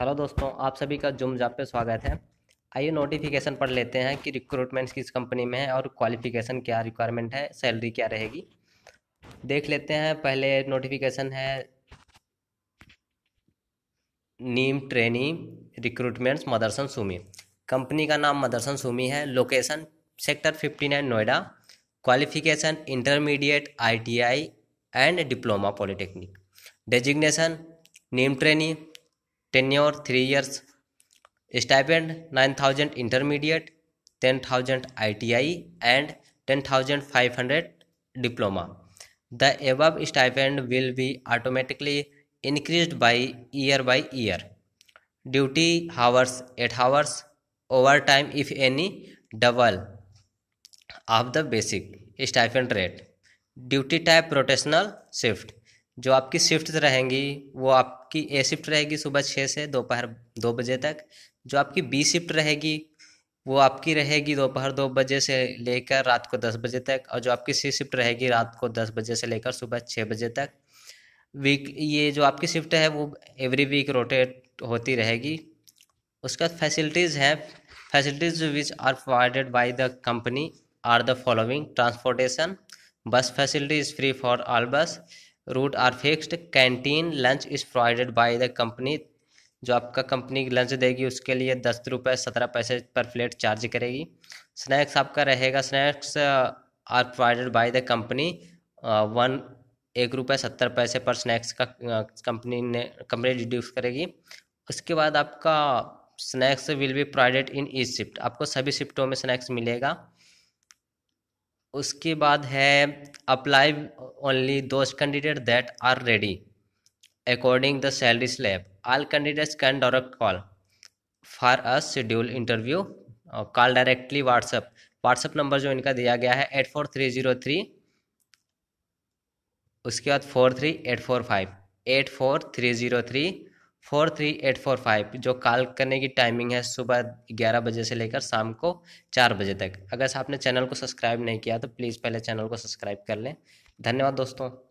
hello दोस्तों आप सभी का जुम जाप पे स्वागत है आइए नोटिफिकेशन पढ़ लेते हैं कि रिक्रूटमेंट्स किस कंपनी में है और क्वालिफिकेशन क्या रिक्वायरमेंट है सैलरी क्या रहेगी देख लेते हैं पहले नोटिफिकेशन है NEEM trainee recruitments Motherson Sumi company का नाम मदरसन सुमी है location sector fifty nine Noida qualification intermediate I and diploma polytechnic designation NEEM trainee tenure 3 years stipend 9000 intermediate 10000 ITI and 10500 diploma the above stipend will be automatically increased by year by year duty hours 8 hours overtime if any double of the basic stipend rate duty type rotational shift जो आपकी shift रहेंगी वो आपकी ए shift रहेगी सुबह छः से दोपहर दो बजे तक जो आपकी बी शिफ्ट रहेगी वो आपकी रहेगी दोपहर दो बजे से लेकर रात को दस बजे तक और जो आपकी सी शिफ्ट रहेगी रात को दस बजे से लेकर सुबह छः बजे तक वीक ये जो आपकी शिफ्ट है वो एवरी वीक रोटेट होती रहेगी उसका फैसिलिटीज़ हैं facilities which are provided by the company are the following transportation bus facility is free for all bus route are fixed canteen lunch is provided by the company जो आपका company lunch देगी उसके लिए दस रुपये सत्रह पैसे पर प्लेट चार्ज करेगी स्नैक्स आपका रहेगा snacks are provided by the company one एक रुपये सत्तर पैसे पर स्नैक्स का कंपनी uh, ने कंपनी डिड्यूस करेगी उसके बाद आपका snacks will be provided in each shift आपको सभी शिफ्टों में स्नैक्स मिलेगा उसके बाद है apply only those candidate that are ready according the salary slab all candidates can direct call for a schedule interview call directly WhatsApp WhatsApp number जो इनका दिया गया है eight four three zero three उसके बाद four three eight four five eight four three zero three four three eight four five जो call करने की टाइमिंग है सुबह ग्यारह बजे से लेकर शाम को चार बजे तक अगर आपने चैनल को सब्सक्राइब नहीं किया तो प्लीज़ पहले चैनल को सब्सक्राइब कर लें धन्यवाद दोस्तों